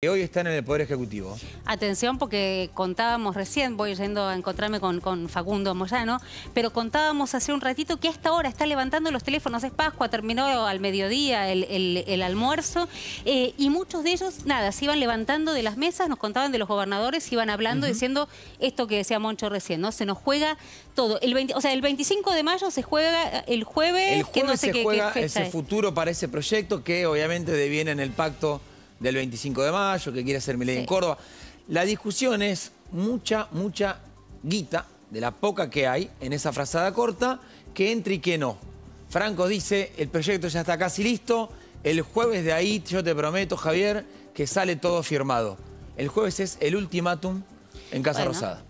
...que Hoy están en el Poder Ejecutivo. Atención, porque contábamos recién, voy yendo a encontrarme con, Facundo Moyano, pero contábamos hace un ratito que hasta ahora está levantando los teléfonos, es Pascua, terminó al mediodía el, almuerzo, eh, y muchos de ellos, nada, se iban levantando de las mesas, nos contaban de los gobernadores, iban hablando, diciendo esto que decía Moncho recién, ¿no? Se nos juega todo. El o sea, el 25 de mayo se juega eh, el jueves, el jueves que no sé se juega ese futuro para ese proyecto que obviamente deviene en el pacto del 25 de mayo, que quiere hacer mi ley en Córdoba. La discusión es mucha, mucha guita de la poca que hay en esa frazada corta, que entre y que no. Franco dice, el proyecto ya está casi listo, el jueves de ahí, yo te prometo, Javier, que sale todo firmado. El jueves es el ultimátum en Casa Rosada.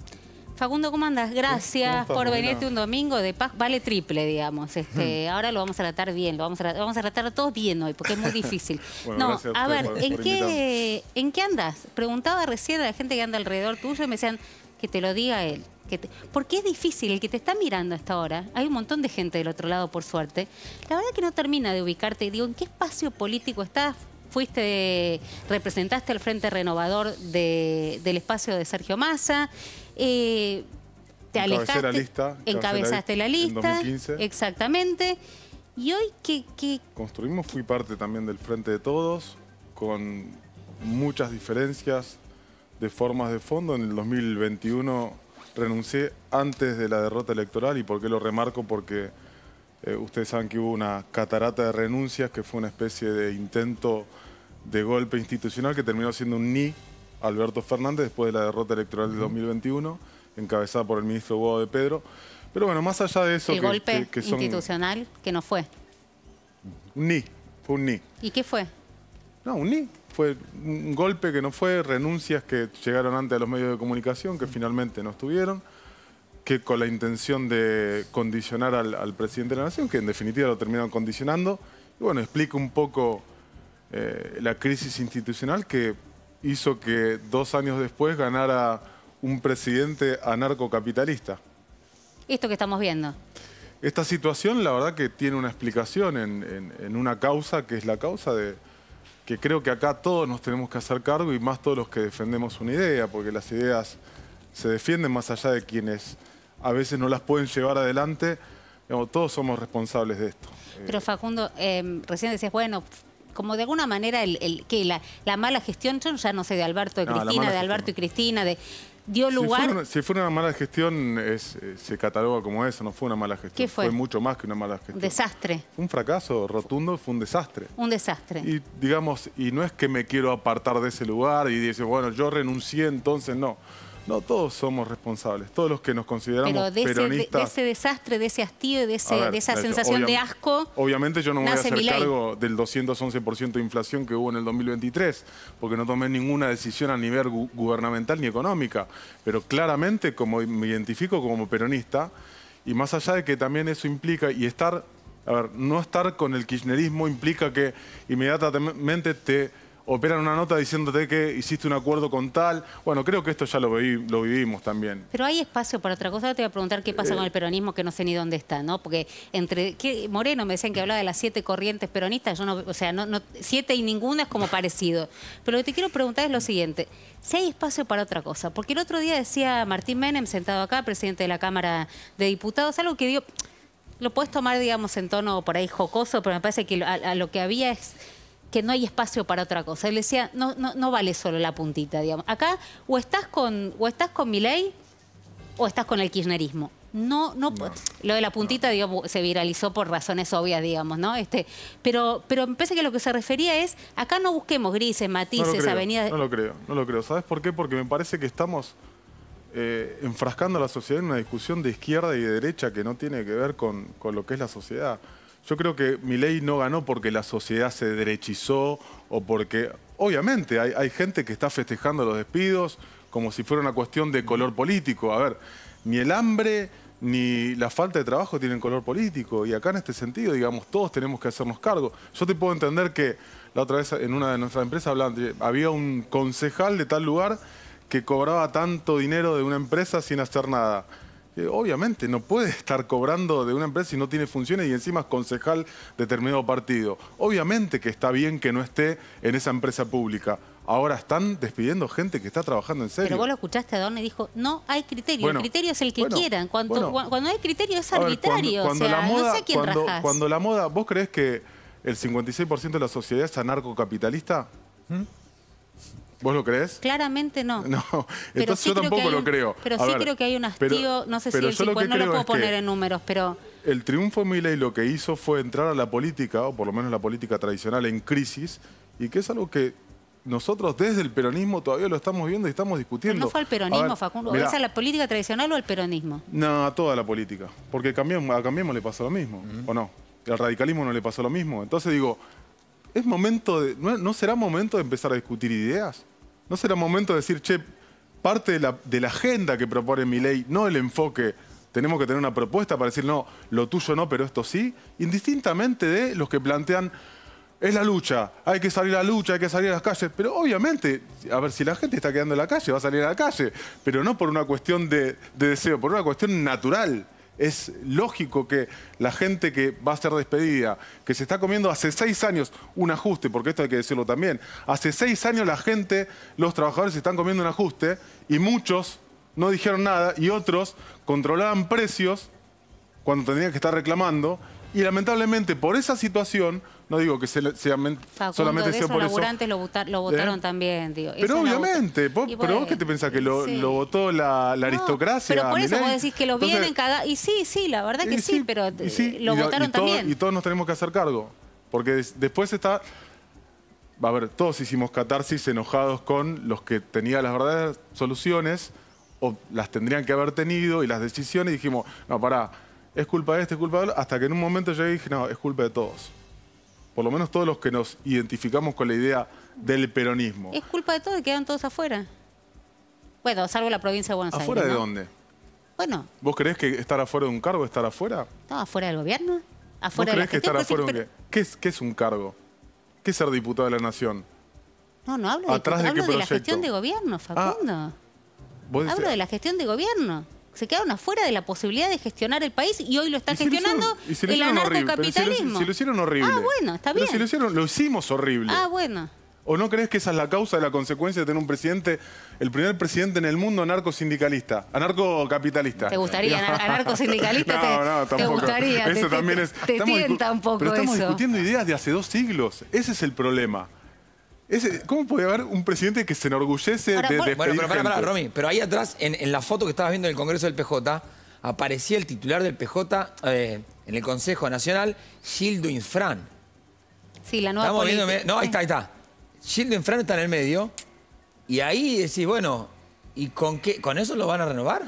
Fagundo, ¿cómo andas? Gracias por venirte un domingo de paz. Vale triple, digamos. Este, hmm. ahora lo vamos a tratar bien, lo vamos a, vamos a tratar todos bien hoy, porque es muy difícil. no, a ver, ¿en, qué, ¿en qué andas? Preguntaba recién a la gente que anda alrededor tuyo y me decían que te lo diga él. Que porque es difícil, el que te está mirando hasta ahora, hay un montón de gente del otro lado, por suerte, la verdad que no termina de ubicarte. Digo, ¿en qué espacio político estás? Fuiste, representaste al Frente Renovador del espacio de Sergio Massa, eh, te alejaste, encabezaste la lista, 2015. exactamente. Y hoy que, Construimos, fui parte también del Frente de Todos, con muchas diferencias de formas de fondo. En el 2021 renuncié antes de la derrota electoral y por qué lo remarco, porque eh, ustedes saben que hubo una catarata de renuncias que fue una especie de intento de golpe institucional que terminó siendo un ni Alberto Fernández después de la derrota electoral de 2021, encabezada por el ministro Hugo de Pedro. Pero bueno, más allá de eso... ¿El que, golpe son... institucional que no fue? Ni, fue un ni. ¿Y qué fue? No, un ni. Fue un golpe que no fue, renuncias que llegaron antes a los medios de comunicación, que finalmente no estuvieron, que con la intención de condicionar al, presidente de la Nación, que en definitiva lo terminaron condicionando. Y bueno, explica un poco eh, la crisis institucional que hizo que dos años después ganara un presidente anarcocapitalista. Esto que estamos viendo. Esta situación, la verdad que tiene una explicación en, una causa, que es la causa de que creo que acá todos nos tenemos que hacer cargo y más todos los que defendemos una idea, porque las ideas se defienden más allá de quienes a veces no las pueden llevar adelante. todos somos responsables de esto. Pero eh, Facundo, em, recién decías, bueno, como de alguna manera el, que la, mala gestión, yo ya no sé, de Alberto y Cristina, de Alberto y Cristina, de dio lugar... Si fue una, mala gestión, eh, se cataloga como eso, no fue una mala gestión. fue? mucho más que una mala gestión. Desastre. un fracaso rotundo, fue un desastre. Un desastre. Y digamos, y no es que me quiero apartar de ese lugar y decir, bueno, yo renuncié, entonces no. No, todos somos responsables, todos los que nos consideramos de ese, peronistas. Pero de ese desastre, de ese hastío, de, de esa sensación de asco. Obviamente yo no me voy a hacer cargo del 211% de inflación que hubo en el 2023, porque no tomé ninguna decisión a nivel gubernamental ni económica. Pero claramente, como me identifico como peronista, y más allá de que también eso implica, y estar, a ver, no estar con el kirchnerismo implica que inmediatamente te operan una nota diciéndote que hiciste un acuerdo con tal. Bueno, creo que esto ya lo, vivimos también. Pero hay espacio para otra cosa. Ahora te voy a preguntar qué pasa eh. con el peronismo, que no sé ni dónde está, ¿no? Porque entre... Moreno me decían que hablaba de las siete corrientes peronistas. Yo no... O sea, no, no, siete y ninguna es como parecido. Pero lo que te quiero preguntar es lo siguiente. Si hay espacio para otra cosa. Porque el otro día decía Martín Menem, sentado acá, presidente de la Cámara de Diputados, algo que dio... Lo puedes tomar, digamos, en tono por ahí jocoso, pero me parece que a lo que había es que no hay espacio para otra cosa. Él decía, no, no, no vale solo la puntita, digamos. Acá o estás con, o estás con o estás con el kirchnerismo. No, no, lo de la puntita, se viralizó por razones obvias, digamos, ¿no? Este, pero, pero me parece que lo que se refería es, acá no busquemos grises, matices, no avenidas. No lo creo, no lo creo. ¿Sabes por qué? Porque me parece que estamos eh, enfrascando a la sociedad en una discusión de izquierda y de derecha que no tiene que ver con, con lo que es la sociedad. Yo creo que mi ley no ganó porque la sociedad se derechizó o porque, obviamente, hay, gente que está festejando los despidos como si fuera una cuestión de color político. A ver, ni el hambre ni la falta de trabajo tienen color político. Y acá en este sentido, digamos, todos tenemos que hacernos cargo. Yo te puedo entender que la otra vez en una de nuestras empresas hablando había un concejal de tal lugar que cobraba tanto dinero de una empresa sin hacer nada obviamente no puede estar cobrando de una empresa si no tiene funciones y encima es concejal de determinado partido. Obviamente que está bien que no esté en esa empresa pública. Ahora están despidiendo gente que está trabajando en serio. Pero vos lo escuchaste a y dijo, no hay criterio, el criterio es el que quieran. cuando hay criterio es arbitrario, cuando, la moda, ¿vos crees que el 56% de la sociedad es anarcocapitalista? ¿Mm? ¿Vos lo crees? Claramente no. No, entonces yo tampoco lo creo. Pero sí creo que hay un hastío, no sé si el 50, no lo puedo poner en números, pero... El triunfo Milei lo que hizo fue entrar a la política, o por lo menos la política tradicional, en crisis, y que es algo que nosotros desde el peronismo todavía lo estamos viendo y estamos discutiendo. no fue al peronismo, Facundo. es a la política tradicional o al peronismo? No, a toda la política. Porque a Cambiemos le pasó lo mismo, ¿o no? Al radicalismo no le pasó lo mismo. Entonces digo, momento de, ¿no, será momento de empezar a discutir ideas? ¿No será momento de decir, che, parte de la, agenda que propone mi ley, no el enfoque, tenemos que tener una propuesta para decir, no, lo tuyo no, pero esto sí? Indistintamente de los que plantean, es la lucha, hay que salir a la lucha, hay que salir a las calles. Pero obviamente, a ver, si la gente está quedando en la calle, va a salir a la calle, pero no por una cuestión de deseo, por una cuestión natural es lógico que la gente que va a ser despedida, que se está comiendo hace seis años un ajuste, porque esto hay que decirlo también, hace seis años la gente, los trabajadores se están comiendo un ajuste y muchos no dijeron nada y otros controlaban precios cuando tendrían que estar reclamando y lamentablemente por esa situación no digo que sean, solamente sea por eso. Los lo, ¿Eh? votaron también, digo. Pero obviamente, pero vos qué te pensás, que lo, votó la, aristocracia. pero por eso vos decís que lo vienen cada... Y sí, sí, la verdad que sí, pero eh, lo votaron también. Y todos nos tenemos que hacer cargo. Porque después está... va A ver, todos hicimos catarsis enojados con los que tenían las verdaderas soluciones o las tendrían que haber tenido y las decisiones y dijimos, no, pará, es culpa de este, es culpa de otro. hasta que en un momento yo dije, no, es culpa de todos por lo menos todos los que nos identificamos con la idea del peronismo. Es culpa de todos, quedan todos afuera. Bueno, salvo la provincia de Buenos ¿Afuera Aires. ¿Afuera de dónde? Bueno. ¿Vos crees que estar afuera de un cargo es estar afuera? No, afuera del gobierno. Afuera ¿Vos que estar afuera ¿Qué es, ¿Qué es un cargo? ¿Qué es ser diputado de la Nación? No, no hablo, de, la gestión de gobierno, Facundo. Ah, hablo de la gestión de gobierno se quedaron afuera de la posibilidad de gestionar el país y hoy lo están gestionando el anarcocapitalismo. Si, lo hicieron horrible. Ah, bueno, está bien. No, si lo hicieron, lo hicimos horrible. Ah, bueno. ¿O no crees que esa es la causa de la consecuencia de tener un presidente, el primer presidente en el mundo anarcosindicalista, anarcocapitalista? ¿Te gustaría anarcosindicalista? no, no, tampoco. Te gustaría. Eso también es... Te tienta un Pero estamos discutiendo ideas de hace dos siglos. Ese es el problema. ¿Cómo puede haber un presidente que se enorgullece de, Bueno, pero pará, Romy. Pero ahí atrás, en, la foto que estabas viendo en el Congreso del PJ, aparecía el titular del PJ eh, en el Consejo Nacional, Gildo Infran. Sí, la nueva política. No, ahí está, ahí está. Gildo Infran está en el medio. Y ahí decís, bueno, ¿y con qué? ¿Con eso lo van a renovar?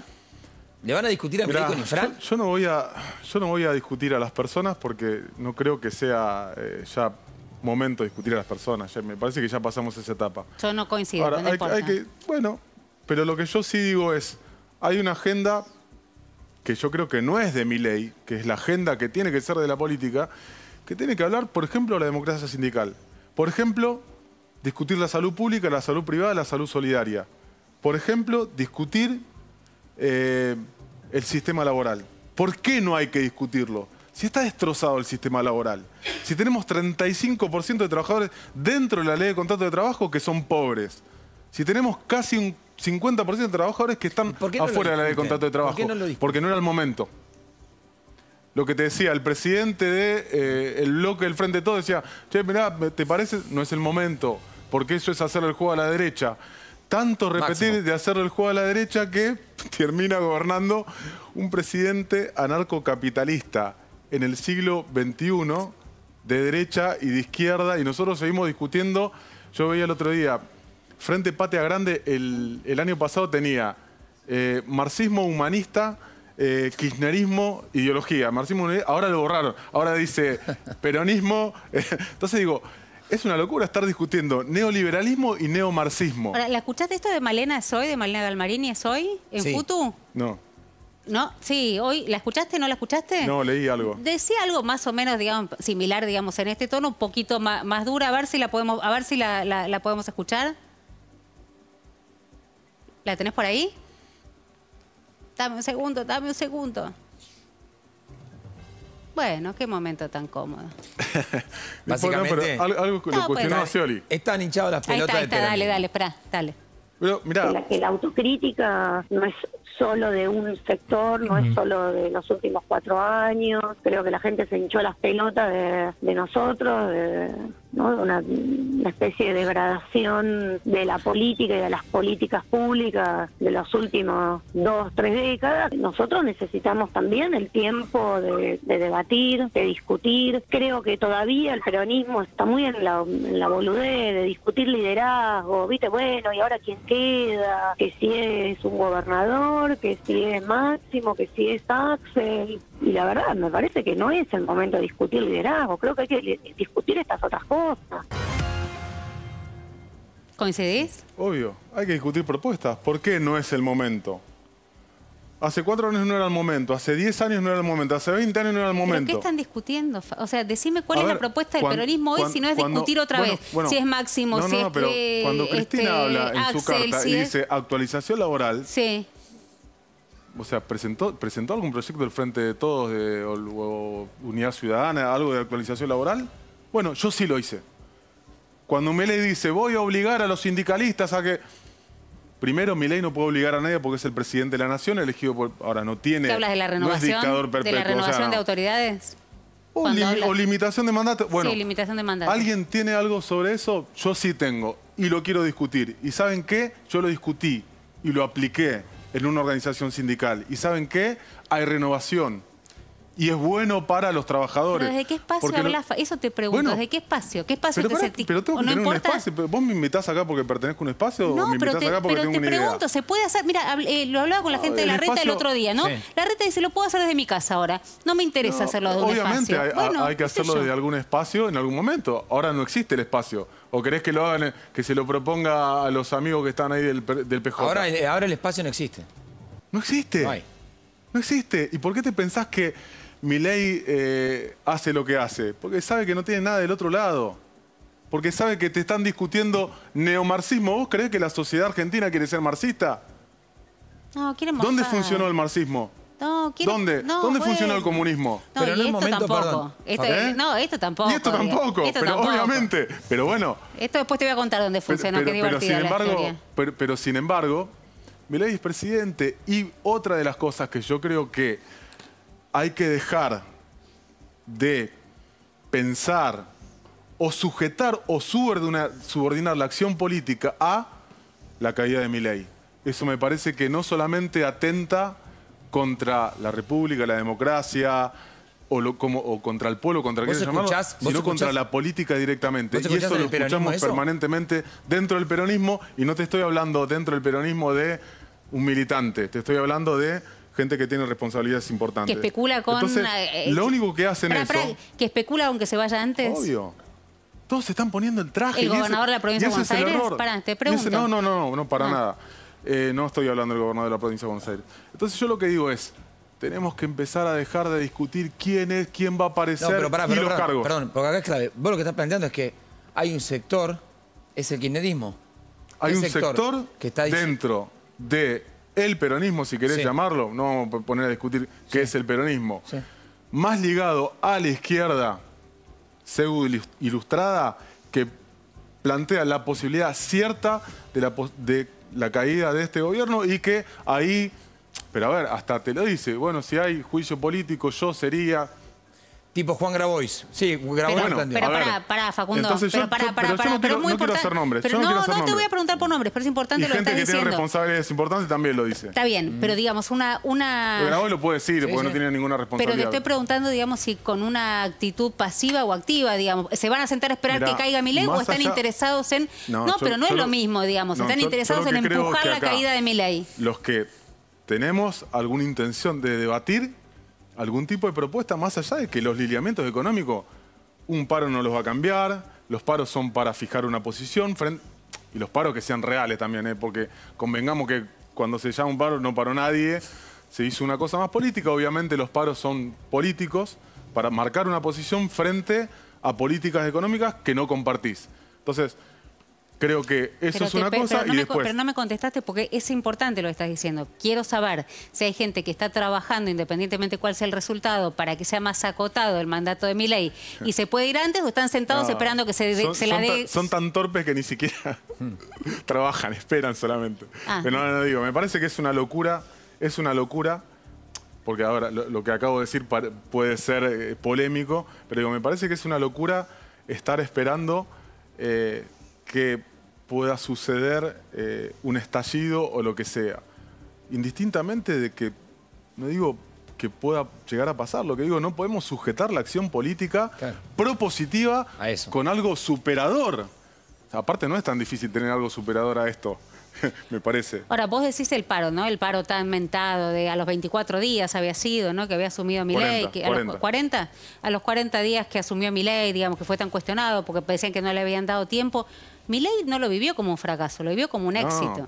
¿Le van a discutir a Mirá, Infran? Yo, no voy a, yo no voy a discutir a las personas porque no creo que sea eh, ya momento discutir a las personas. me parece que ya pasamos esa etapa. Yo no coincido, bueno, pero lo que yo sí digo es, hay una agenda que yo creo que no es de mi ley, que es la agenda que tiene que ser de la política, que tiene que hablar, por ejemplo, de la democracia sindical. Por ejemplo, discutir la salud pública, la salud privada, la salud solidaria. Por ejemplo, discutir eh, el sistema laboral. ¿Por qué no hay que discutirlo? si está destrozado el sistema laboral, si tenemos 35% de trabajadores dentro de la ley de contrato de trabajo que son pobres, si tenemos casi un 50% de trabajadores que están afuera de la ley de contrato de trabajo, ¿Por no porque no era el momento. Lo que te decía, el presidente del de, eh, bloque del Frente de Todo decía, che, mirá, ¿te parece? No es el momento, porque eso es hacer el juego a la derecha. Tanto repetir de hacer el juego a la derecha que termina gobernando un presidente anarcocapitalista en el siglo XXI de derecha y de izquierda y nosotros seguimos discutiendo. Yo veía el otro día, Frente patea Grande el, año pasado tenía eh, marxismo humanista, eh, kirchnerismo, ideología. Marxismo ahora lo borraron, ahora dice peronismo. Entonces digo, es una locura estar discutiendo neoliberalismo y neomarxismo. ¿La escuchaste esto de Malena Soy, de Malena Galmarini Soy, en sí. No. ¿No? Sí, hoy, ¿la escuchaste? ¿No la escuchaste? No, leí algo. Decía algo más o menos, digamos, similar, digamos, en este tono, un poquito más, dura, a ver si la podemos, a ver si la, podemos escuchar. ¿La tenés por ahí? Dame un segundo, dame un segundo. Bueno, qué momento tan cómodo. Básicamente. pero algo, que pues, Scioli. Están hinchadas las pelotas ahí está, Dale, dale, espera, dale. Pero, mirá. la autocrítica no es solo de un sector, no es solo de los últimos cuatro años. Creo que la gente se hinchó las pelotas de, nosotros, de, una, especie de degradación de la política y de las políticas públicas de los últimos dos, tres décadas. Nosotros necesitamos también el tiempo de, debatir, de discutir. Creo que todavía el peronismo está muy en la, en la boludez de discutir liderazgo, viste, bueno, y ahora quién queda, que si es un gobernador que si es Máximo, que si es Axel. Y la verdad, me parece que no es el momento de discutir liderazgo. Creo que hay que discutir estas otras cosas. ¿Coincidís? Obvio, hay que discutir propuestas. ¿Por qué no es el momento? Hace cuatro años no era el momento, hace diez años no era el momento, hace veinte años no era el momento. ¿Pero qué están discutiendo? O sea, decime cuál es la propuesta del peronismo hoy si no es discutir otra vez si es máximo, si es no, pero cuando Cristina este, habla en su carta y dice actualización laboral, sí o sea, presentó, presentó algún proyecto del Frente de Todos de, o, Unidad Ciudadana, algo de actualización laboral? Bueno, yo sí lo hice. Cuando Mele dice, voy a obligar a los sindicalistas a que... Primero, mi ley no puede obligar a nadie porque es el presidente de la nación, elegido por... Ahora, no tiene... de la renovación? ¿De la renovación de autoridades? O, limitación de mandato. Bueno, sí, limitación de mandato. ¿Alguien tiene algo sobre eso? Yo sí tengo y lo quiero discutir. ¿Y saben qué? Yo lo discutí y lo apliqué en una organización sindical. ¿Y saben qué? Hay renovación y es bueno para los trabajadores. ¿Pero ¿Desde qué espacio hablas? Eso te pregunto, ¿desde qué espacio? ¿Qué espacio te sentís? Pero tengo que no tener importa? un espacio. ¿Vos me invitás acá porque pertenezco a un espacio no, o me invitás acá porque pero te pregunto, ¿se puede hacer? Mira, eh, lo hablaba con la ah, gente de la reta el otro día, ¿no? La reta dice, lo puedo hacer desde mi casa ahora. No me interesa hacerlo desde un espacio. Obviamente hay que hacerlo desde algún espacio en algún momento. Ahora no existe el espacio. ¿O querés que eh, se lo proponga a los amigos que están ahí del, del PJ? Ahora, ahora el espacio no existe. No existe. No, hay. no existe. ¿Y por qué te pensás que mi ley eh, hace lo que hace? Porque sabe que no tiene nada del otro lado. Porque sabe que te están discutiendo neomarxismo. ¿Vos crees que la sociedad argentina quiere ser marxista? No, quiere ¿Dónde funcionó el marxismo? No, quiere... ¿Dónde? ¿Dónde funcionó el comunismo? No, pero esto tampoco. ¿Eh? No, esto tampoco. esto eh. tampoco, pero obviamente. Pero bueno. Esto después te voy a contar dónde funcionó, pero, sin embargo, pero, pero es presidente y otra de las cosas que yo creo que hay que dejar de pensar o sujetar o subordinar, la acción política a la caída de mi ley. Eso me parece que no solamente atenta contra la República, la democracia, o, contra el pueblo, contra sino contra la política directamente. Y eso lo escuchamos permanentemente dentro del peronismo, y no te estoy hablando dentro del peronismo de un militante, te estoy hablando de gente que tiene responsabilidades importantes. Que especula con... Eh, eh, lo único que hacen es... Que especula aunque se vaya antes. Obvio. Todos se están poniendo el traje. ¿El gobernador de la provincia de Buenos Aires? no, no, no, no, para ah. nada. Eh, no estoy hablando del gobernador de la provincia de Buenos Aires. Entonces yo lo que digo es, tenemos que empezar a dejar de discutir quién es, quién va a aparecer no, y los cargos. Perdón, porque acá es clave. Vos lo que estás planteando es que hay un sector, es el kirchnerismo. Hay un sector, sector que está dentro de el peronismo, si querés llamarlo, no vamos a poner a discutir qué es el peronismo, más ligado a la izquierda pseudo ilustrada que plantea la posibilidad cierta de la, de la caída de este gobierno y que ahí, pero a ver, hasta te lo dice, bueno, si hay juicio político, yo sería, Tipo Juan Grabois. Sí, Grabois pero, Pero para, para Facundo. pero yo, para, para, pero no, quiero, no hacer nombres. no, no, te voy a preguntar por nombres, pero es importante y lo que estás que tiene responsabilidades importantes también lo dice. Está bien, pero mm. digamos, una... una... Grabois lo puede decir porque no tiene ninguna responsabilidad. Pero te estoy preguntando, digamos, si con una actitud pasiva o activa, digamos, ¿se van a sentar a esperar que caiga ley o están interesados en... No, pero no es lo mismo, digamos. están interesados en empujar la caída de ley? Los que tenemos alguna intención de debatir algún tipo de propuesta más allá de que los lineamientos económicos, un paro no los va a cambiar, los paros son para fijar una posición, frente, y los paros que sean reales también, ¿eh? porque convengamos que cuando se llama un paro no paró nadie, se hizo una cosa más política, obviamente los paros son políticos para marcar una posición frente a políticas económicas que no compartís. Entonces, Creo que eso es una cosa pero no me, contestaste porque es importante lo que estás diciendo. Quiero saber si hay gente que está trabajando, independientemente cuál sea el resultado, para que sea más acotado el mandato de mi ley y se puede ir antes o están sentados esperando que se, la dé... Son tan torpes que ni siquiera trabajan, esperan solamente. Ah. Pero no, digo, me parece que es una locura, es una locura porque ahora lo, que acabo de decir puede ser eh, polémico, pero me parece que es una locura estar esperando eh, que pueda suceder eh, un estallido o lo que sea. Indistintamente de que, no digo que pueda llegar a pasar, lo que digo, no podemos sujetar la acción política propositiva con algo superador. aparte no es tan difícil tener algo superador a esto. me parece. Ahora, vos decís el paro, ¿no? El paro tan mentado de a los 24 días había sido, ¿no? Que había asumido mi ley. que a los 40, a los 40 días que asumió mi ley, digamos, que fue tan cuestionado porque decían que no le habían dado tiempo. Milei no lo vivió como un fracaso, lo vivió como un éxito.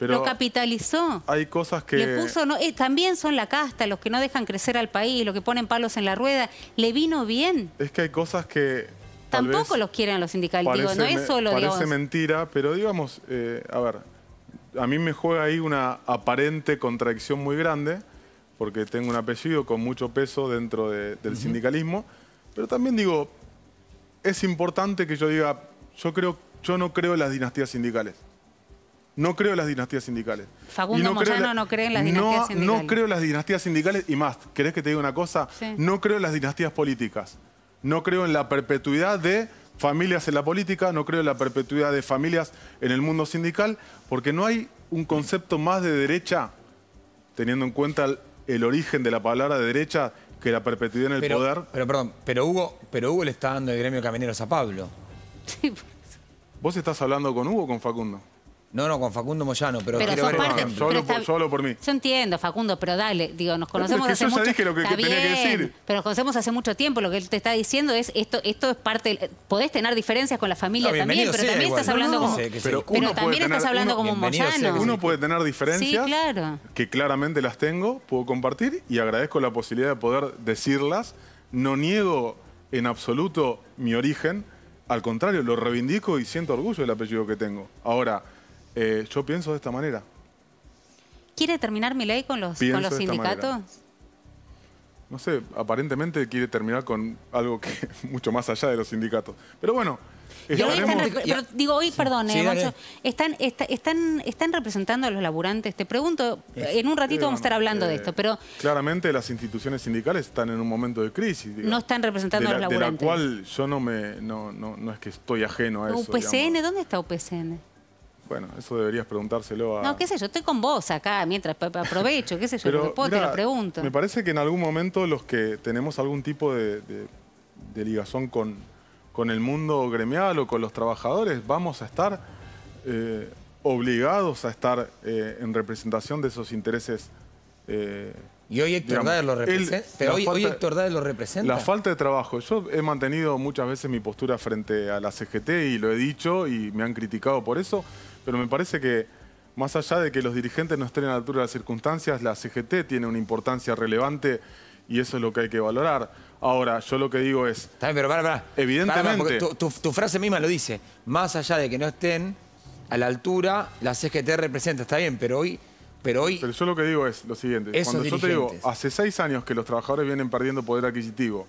lo capitalizó. Hay cosas que... puso, eh, también son la casta, los que no dejan crecer al país, los que ponen palos en la rueda. Le vino bien. Es que hay cosas que... Tampoco los quieren los sindicalistas, no es solo... Parece mentira, pero digamos, eh, a ver, a mí me juega ahí una aparente contradicción muy grande, porque tengo un apellido con mucho peso dentro del sindicalismo, pero también digo, es importante que yo diga, yo, creo, yo no creo en las dinastías sindicales. No creo en las dinastías sindicales. Facundo no no cree en las dinastías sindicales. No creo en las dinastías sindicales y más, ¿querés que te diga una cosa? No creo en las dinastías políticas. No creo en la perpetuidad de familias en la política, no creo en la perpetuidad de familias en el mundo sindical, porque no hay un concepto más de derecha, teniendo en cuenta el, origen de la palabra de derecha, que la perpetuidad en el poder. Pero perdón, pero Hugo, pero Hugo le está dando el gremio caminero a Pablo. ¿Vos estás hablando con Hugo o con Facundo? No, no, con Facundo Moyano, pero... solo, por, mí. Yo entiendo, Facundo, pero dale, digo, nos conocemos hace yo mucho... Ya dije lo que, tenía que decir. Pero nos conocemos hace mucho tiempo, lo que él te está diciendo es, esto esto es parte... Podés tener diferencias con la familia también, pero también estás hablando como... pero, también estás hablando uno, Moyano. uno puede tener diferencias, sí, claro. que claramente las tengo, puedo compartir, y agradezco la posibilidad de poder decirlas. No niego en absoluto mi origen, al contrario, lo reivindico y siento orgullo del apellido que tengo. Ahora, eh, yo pienso de esta manera. ¿Quiere terminar mi ley con los, los sindicatos? No sé, aparentemente quiere terminar con algo que mucho más allá de los sindicatos. Pero bueno, digo, hoy, perdón, eh, están, están, están representando a los laburantes. Te pregunto, en un ratito vamos a estar hablando de eh, esto, pero... Claramente las instituciones sindicales están en un momento de crisis. no están representando a los laburantes. De la cual yo no, me, no, es que estoy ajeno a eso. ¿UPCN? ¿Dónde está UPCN? Bueno, eso deberías preguntárselo a... No, qué sé yo, estoy con vos acá, mientras aprovecho, qué sé yo, te lo pregunto. Me parece que en algún momento los que tenemos algún tipo de, de ligazón con con el mundo gremial o con los trabajadores, vamos a estar eh, obligados a estar eh, en representación de esos intereses. Eh, y hoy Héctor Dade lo representa. lo representa. La falta de trabajo. Yo he mantenido muchas veces mi postura frente a la CGT y lo he dicho y me han criticado por eso, pero me parece que más allá de que los dirigentes no estén a la altura de las circunstancias, la CGT tiene una importancia relevante y eso es lo que hay que valorar. Ahora, yo lo que digo es... Está bien, pero para, Evidentemente... tu, frase misma lo dice. Más allá de que no estén a la altura, la CGT representa, está bien, pero hoy... Pero, hoy yo lo que digo es lo siguiente. Cuando yo te digo, hace seis años que los trabajadores vienen perdiendo poder adquisitivo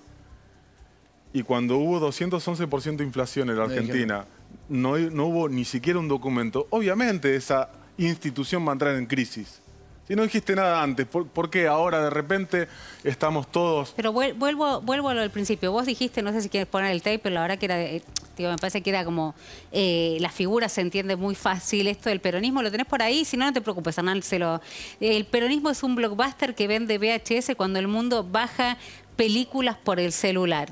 y cuando hubo 211% de inflación en la Argentina, no, no hubo ni siquiera un documento, obviamente esa institución va a entrar en crisis. Y no dijiste nada antes, ¿por, qué ahora de repente estamos todos...? Pero vuelvo, vuelvo a lo del principio. Vos dijiste, no sé si quieres poner el tape, pero la verdad que era... Eh, digo, me parece que era como... Eh, la figura se entiende muy fácil. Esto del peronismo lo tenés por ahí, si no, no te preocupes, Hernán, El peronismo es un blockbuster que vende VHS cuando el mundo baja películas por el celular.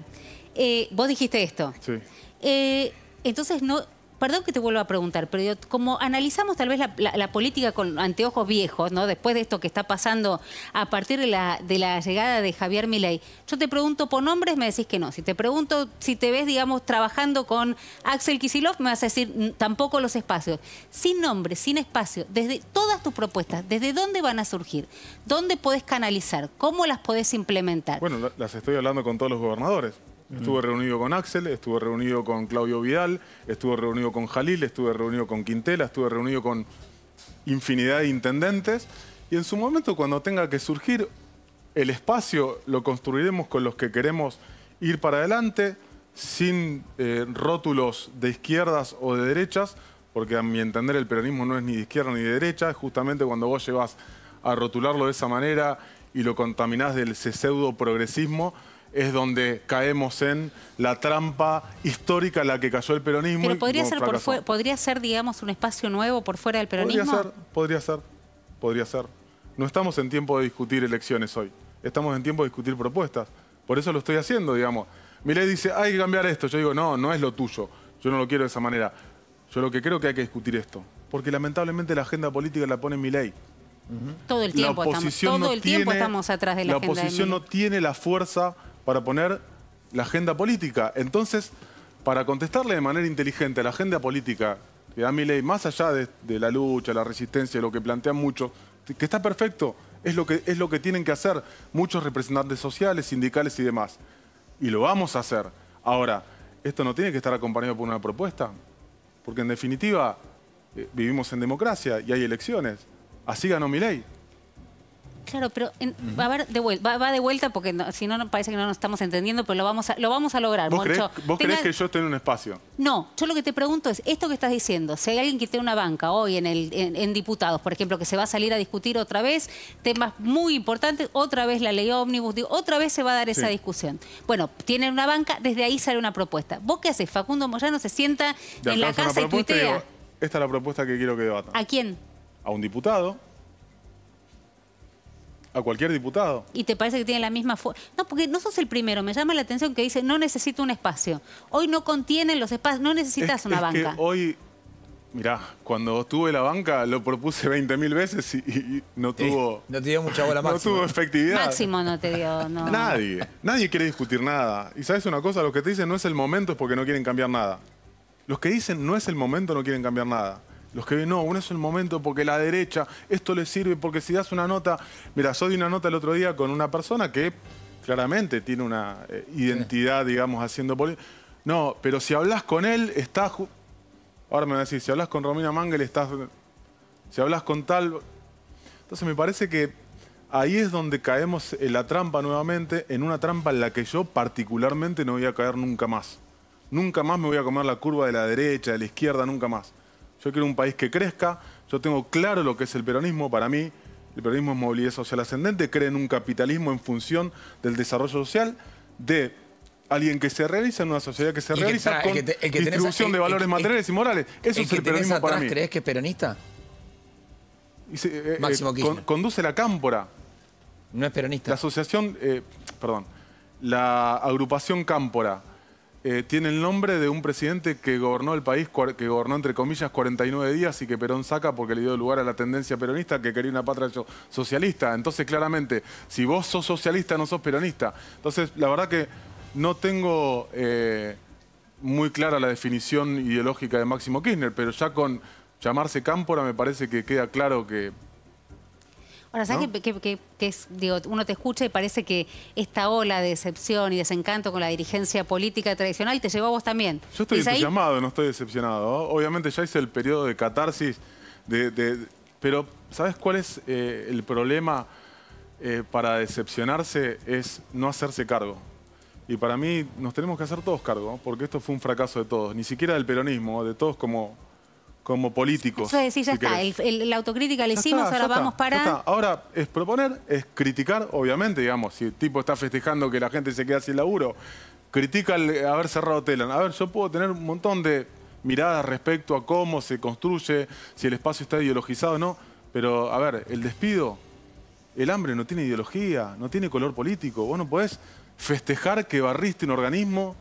Eh, vos dijiste esto. Sí. Eh, entonces no Perdón que te vuelva a preguntar, pero como analizamos tal vez la, política con anteojos viejos, ¿no? Después de esto que está pasando a partir de la, de la llegada de Javier Milei, yo te pregunto por nombres, me decís que no. Si te pregunto si te ves, digamos, trabajando con Axel Kisilov, me vas a decir mm, tampoco los espacios. Sin nombre, sin espacio, desde todas tus propuestas, ¿desde dónde van a surgir? ¿Dónde podés canalizar? ¿Cómo las podés implementar? Bueno, las estoy hablando con todos los gobernadores. Estuve reunido con Axel, estuve reunido con Claudio Vidal, estuve reunido con Jalil, estuve reunido con Quintela, estuve reunido con infinidad de intendentes. Y en su momento, cuando tenga que surgir el espacio, lo construiremos con los que queremos ir para adelante, sin eh, rótulos de izquierdas o de derechas, porque a mi entender el peronismo no es ni de izquierda ni de derecha, es justamente cuando vos llevas a rotularlo de esa manera y lo contaminás del ese pseudo progresismo, es donde caemos en la trampa histórica en la que cayó el peronismo. Pero podría, ser, digamos, un espacio nuevo por fuera del peronismo. Podría ser, podría ser, No estamos en tiempo de discutir elecciones hoy. Estamos en tiempo de discutir propuestas. Por eso lo estoy haciendo, digamos. Milei dice, hay que cambiar esto. Yo digo, no, no es lo tuyo. Yo no lo quiero de esa manera. Yo lo que creo que hay que discutir esto. Porque lamentablemente la agenda política la pone Milei. ley. Todo el tiempo, estamos, tiempo estamos atrás de la, la La oposición no tiene la fuerza para poner la agenda política. Entonces, para contestarle de manera inteligente a la agenda política que da mi ley, más allá de, la lucha, la resistencia, lo que plantean muchos, que está perfecto, es lo que, es lo que tienen que hacer muchos representantes sociales, sindicales y demás. Y lo vamos a hacer. Ahora, esto no tiene que estar acompañado por una propuesta, porque en definitiva eh, vivimos en democracia y hay elecciones. Así ganó mi ley. Claro, pero va, a ver, de vuelta, va, de vuelta porque si no, parece que no nos estamos entendiendo, pero lo vamos a, lo vamos a lograr, ¿Vos crees que yo tengo un espacio? No, yo lo que te pregunto es, esto que estás diciendo, si hay alguien que tiene una banca hoy en, el, en, diputados, por ejemplo, que se va a salir a discutir otra vez temas muy importantes, otra vez la ley ómnibus, otra vez se va a dar esa discusión. Bueno, tienen una banca, desde ahí sale una propuesta. ¿Vos qué haces? Facundo Moyano se sienta en la casa y tuitea. esta es la propuesta que quiero que debata. ¿A quién? A un diputado a cualquier diputado. Y te parece que tiene la misma fuerza. No, porque no sos el primero. Me llama la atención que dice, no necesito un espacio. Hoy no contienen los espacios, no necesitas una banca. hoy, mirá, cuando tuve la banca lo propuse 20.000 mil veces y, no tuvo... no te dio mucha bola máximo. No tuvo efectividad. Máximo no te dio, Nadie. Nadie quiere discutir nada. Y sabes una cosa, los que te dicen no es el momento es porque no quieren cambiar nada. Los que dicen no es el momento no quieren cambiar nada. Los que no, uno es el momento porque la derecha, esto le sirve porque si das una nota... Mira, yo di una nota el otro día con una persona que claramente tiene una eh, identidad, digamos, haciendo política. No, pero si hablas con él, estás... Ahora me van a decir, si hablas con Romina Mangel, estás... Si hablas con tal... Entonces me parece que ahí es donde caemos en la trampa nuevamente, en una trampa en la que yo particularmente no voy a caer nunca más. Nunca más me voy a comer la curva de la derecha, de la izquierda, nunca más yo quiero un país que crezca, yo tengo claro lo que es el peronismo, para mí el peronismo es movilidad social ascendente, cree en un capitalismo en función del desarrollo social, de alguien que se realiza en una sociedad que se realiza con distribución de valores materiales y morales. Eso es el peronismo para mí. ¿Crees que es peronista? Eh, eh, Máximo conduce la cámpora. No es peronista. La asociación, eh, perdón, la agrupación cámpora eh, tiene el nombre de un presidente que gobernó el país, que gobernó entre comillas 49 días y que Perón saca porque le dio lugar a la tendencia peronista que quería una patria socialista. Entonces, claramente, si vos sos socialista, no sos peronista. Entonces, la verdad que no tengo eh, muy clara la definición ideológica de Máximo Kirchner, pero ya con llamarse Cámpora me parece que queda claro que Ahora, ¿sabes qué? es, digo, uno te escucha y parece que esta ola de decepción y desencanto con la dirigencia política tradicional te llevó a vos también? Yo estoy entusiasmado, no estoy decepcionado. Obviamente ya hice el periodo de catarsis, de, pero ¿sabes cuál es eh, el problema eh, para decepcionarse? Es no hacerse cargo. Y para mí nos tenemos que hacer todos cargo, porque esto fue un fracaso de todos, ni siquiera del peronismo, de todos como como políticos. Sí, sí, ya está. la autocrítica la hicimos, ahora vamos para... Ahora es proponer, es criticar, obviamente, digamos, si el tipo está festejando que la gente se queda sin laburo, critica el haber cerrado Telan. A ver, yo puedo tener un montón de miradas respecto a cómo se construye, si el espacio está ideologizado o no, pero, a ver, el despido, el hambre no tiene ideología, no tiene color político. Vos no podés festejar que barriste un organismo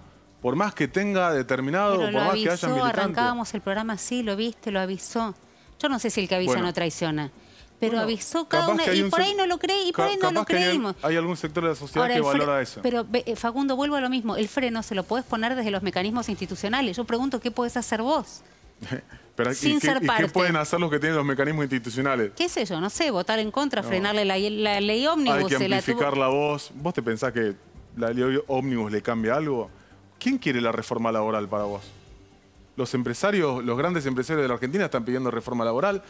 por más que tenga determinado, por más que haya arrancábamos el programa así, lo viste, lo avisó. Yo no sé si el que avisa no traiciona. Pero avisó cada uno. y por ahí no lo creí, y por ahí no lo creímos. Hay, algún sector de la sociedad que valora eso. Pero eh, Facundo, vuelvo a lo mismo, el freno se lo podés poner desde los mecanismos institucionales. Yo pregunto, ¿qué podés hacer vos? Sin ser parte. qué pueden hacer los que tienen los mecanismos institucionales? ¿Qué sé yo? No sé, votar en contra, frenarle la, ley ómnibus. Hay que amplificar la voz. ¿Vos te pensás que la ley ómnibus le cambia algo? ¿Quién quiere la reforma laboral para vos? Los empresarios, los grandes empresarios de la Argentina están pidiendo reforma laboral.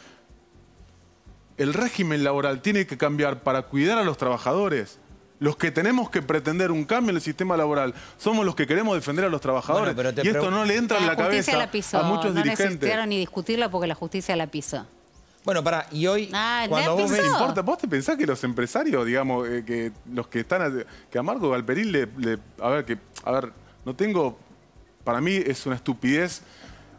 El régimen laboral tiene que cambiar para cuidar a los trabajadores. Los que tenemos que pretender un cambio en el sistema laboral somos los que queremos defender a los trabajadores. y esto no le entra en la cabeza la pisó. a muchos no necesitaron ni discutirla porque la justicia la pisó. Bueno, para, y hoy ah, cuando vos me importa? ¿Vos te pensás que los empresarios, digamos, eh, que los que están... A, que a Marco Galperín le, A ver, que... A ver, no tengo, para mí es una estupidez,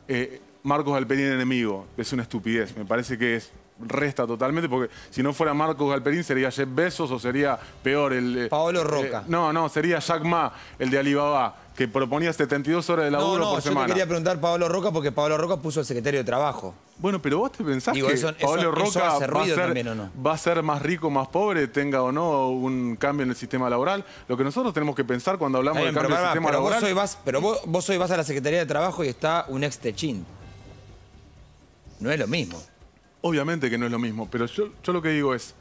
eh, Marcos Alperín enemigo, es una estupidez, me parece que es resta totalmente, porque si no fuera Marcos Galperín sería Jeff Bezos o sería peor el... Eh, Paolo eh, Roca. no, no, sería Jack Ma, el de Alibaba, que proponía 72 horas de laburo por semana. No, yo quería preguntar Paolo Roca porque Paolo Roca puso el secretario de Trabajo. Bueno, pero vos te pensás que Paolo Roca va, a ser, más rico, más pobre, tenga o no un cambio en el sistema laboral. Lo que nosotros tenemos que pensar cuando hablamos del cambio el sistema laboral... pero vos, vos hoy vas a la Secretaría de Trabajo y está un ex techín. No es lo mismo. Obviamente que no es lo mismo, pero yo, yo lo que digo es,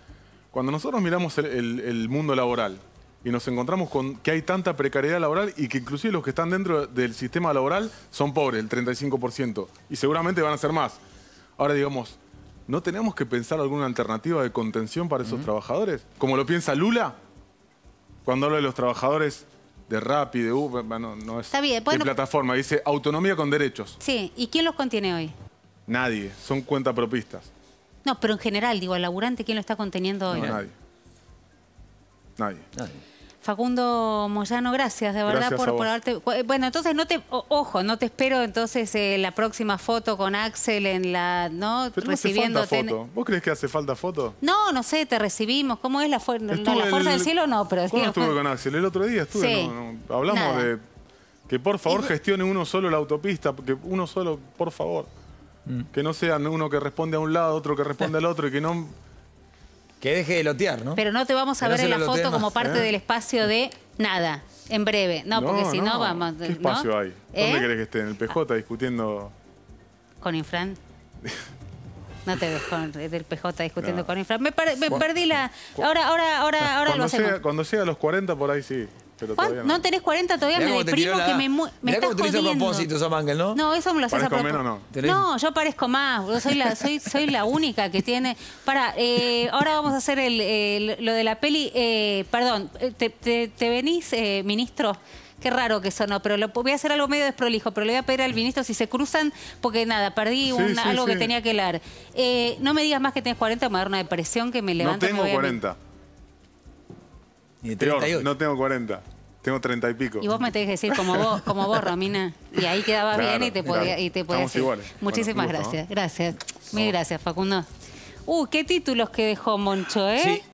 cuando nosotros miramos el, mundo laboral y nos encontramos con que hay tanta precariedad laboral y que inclusive los que están dentro del sistema laboral son pobres, el 35%, y seguramente van a ser más. Ahora digamos, ¿no tenemos que pensar alguna alternativa de contención para esos trabajadores? Como lo piensa Lula, cuando habla de los trabajadores de Rappi, de Uber, no, no es de plataforma, dice autonomía con derechos. Sí, ¿y quién los contiene hoy? Nadie, son propistas. No, pero en general, digo, el laburante, ¿quién lo está conteniendo hoy? nadie. Nadie. Facundo Moyano, gracias de verdad por, haberte... Eh, bueno, entonces no te... Ojo, no te espero entonces eh, la próxima foto con Axel en la... ¿No? Pero recibiéndote... ¿Vos crees que hace falta foto? No, no sé, te recibimos. ¿Cómo es la, fuerza del cielo? No, pero... ¿Cuándo estuve con Axel? El otro día estuve. Hablamos de que por favor gestione uno solo la autopista, porque uno solo, por favor. Mm. Que no sean uno que responde a un lado, otro que responde al otro y que no... Que deje de lotear, ¿no? Pero no te vamos a ver en la foto como parte ¿eh? del espacio de nada, en breve. No, porque si no, vamos... ¿Qué espacio hay? ¿Dónde ¿Eh? que esté? ¿En el PJ discutiendo...? ¿Con Infran? No te ves con el PJ discutiendo con Infran Me, perdí la. Ahora, ahora, ahora, ahora cuando lo hacemos. Sea, cuando llega a los 40 por ahí sí no. tenés 40 todavía, me deprimo que me, ¿no? No, eso me lo haces a propósito. menos no? yo parezco más, soy la, única que tiene. Para, eh, ahora vamos a hacer el, lo de la peli. Eh, perdón, eh, te, venís, ministro. Qué raro que sonó, pero lo, voy a hacer algo medio desprolijo, pero le voy a pedir al ministro si se cruzan, porque nada, perdí algo que tenía que leer no me digas más que tenés 40, me va a dar una depresión que me No tengo 40 no tengo 40. Tengo 30 y pico. Y vos me tenés que decir como vos, como vos, Romina. Y ahí quedaba bien y te podía, y te Iguales. Muchísimas gracias. Gracias. Mil gracias, Facundo. Uh, qué títulos que dejó Moncho, ¿eh?